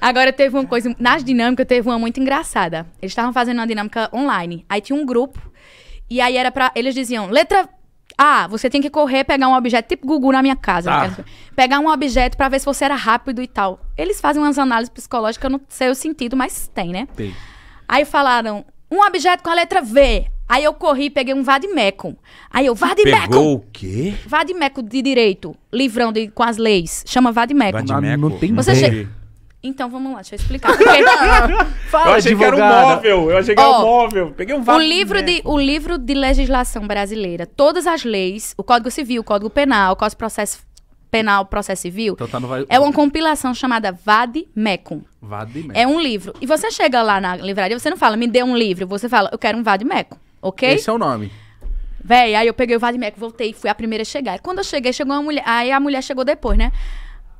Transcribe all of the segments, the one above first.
Agora teve uma coisa, nas dinâmicas teve uma muito engraçada. Eles estavam fazendo uma dinâmica online. Aí tinha um grupo e aí era para eles diziam, letra ah, você tem que correr, pegar um objeto, tipo Gugu na minha casa. Tá. Pegar um objeto para ver se você era rápido e tal. Eles fazem umas análises psicológicas, eu não sei o sentido, mas tem, né? Tem. Aí falaram, um objeto com a letra V. Aí eu corri e peguei um vademecum. Aí eu, vademecum! Pegou o quê? Vademecum de direito, livrão de, com as leis. Chama vademecum. Vademecum. Ah, não, tem você, chega, então vamos lá, deixa eu explicar. Porque... Ah, fala, eu achei advogada. que era um móvel. Eu achei que era um móvel. Peguei um vaso. O livro, de, o livro de legislação brasileira, todas as leis, o Código Civil, o Código Penal, o Código Processo Penal, Processo Civil, então tá no... é uma compilação chamada Vade Mecum. Vade Mecum. É um livro. E você chega lá na livraria, você não fala, me dê um livro. Você fala, eu quero um Vade Mecum, ok? Esse é o nome. Véi, aí eu peguei o Vade Mecum, voltei, fui a primeira a chegar. E quando eu cheguei, chegou uma mulher. Aí a mulher chegou depois, né?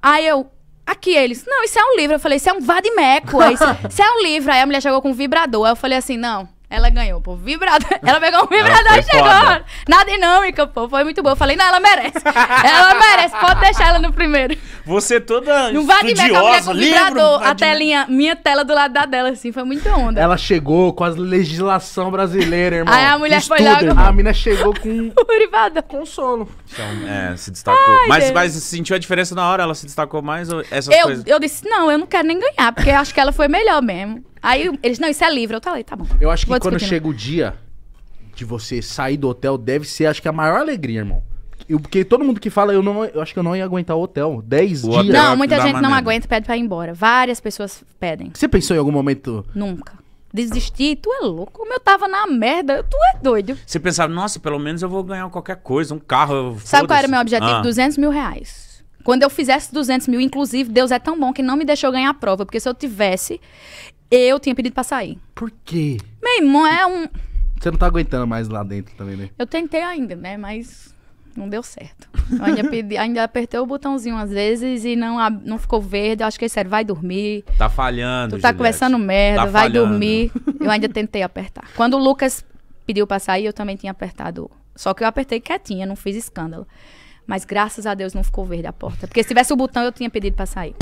Aí eu, aqui eles, não, isso é um livro. Eu falei, isso é um vadimeco. isso, isso é um livro. Aí a mulher chegou com um vibrador. Aí eu falei assim, não, ela ganhou, pô. Vibrador. Ela pegou um vibrador e chegou. Foda. Na dinâmica, pô. Foi muito bom. Eu falei, não, ela merece. ela merece. Pode deixar ela no primeiro. Você toda Não vai me meter com vibrador. A telinha, minha tela do lado da dela, assim, foi muito onda. Ela chegou com a legislação brasileira, irmão. Aí a mulher foi logo... A mina chegou com... Urivada. com sono. Então, é, se destacou. Ai, mas, mas sentiu a diferença na hora? Ela se destacou mais ou essas eu, coisas? Eu disse, não, eu não quero nem ganhar, porque eu acho que ela foi melhor mesmo. Aí eles, não, isso é livre. Eu falei, tá bom. Eu acho que quando chega o dia de você sair do hotel, deve ser, acho que a maior alegria, irmão. Eu, porque todo mundo que fala, eu não, eu acho que eu não ia aguentar o hotel. 10 dias. Hotel não, muita gente maneira. não aguenta, pede pra ir embora. Várias pessoas pedem. Você pensou em algum momento? Nunca. Desistir, tu é louco. Como eu tava na merda, tu é doido. Você pensava, nossa, pelo menos eu vou ganhar qualquer coisa, um carro. Sabe qual era meu objetivo? Ah. 200 mil reais. Quando eu fizesse 200 mil, inclusive, Deus é tão bom que não me deixou ganhar a prova, porque se eu tivesse, eu tinha pedido pra sair. Por quê? Meu irmão, é um. Você não tá aguentando mais lá dentro também, né? Eu tentei ainda, né? Mas não deu certo. Eu ainda, pedi, ainda apertei o botãozinho às vezes e não, não ficou verde. Eu acho que é sério, vai dormir. Tá falhando, Tu tá Juliette. conversando merda, tá vai falhando. dormir. Eu ainda tentei apertar. Quando o Lucas pediu pra sair, eu também tinha apertado. Só que eu apertei quietinha, não fiz escândalo. Mas graças a Deus não ficou verde a porta. Porque se tivesse o botão, eu tinha pedido pra sair.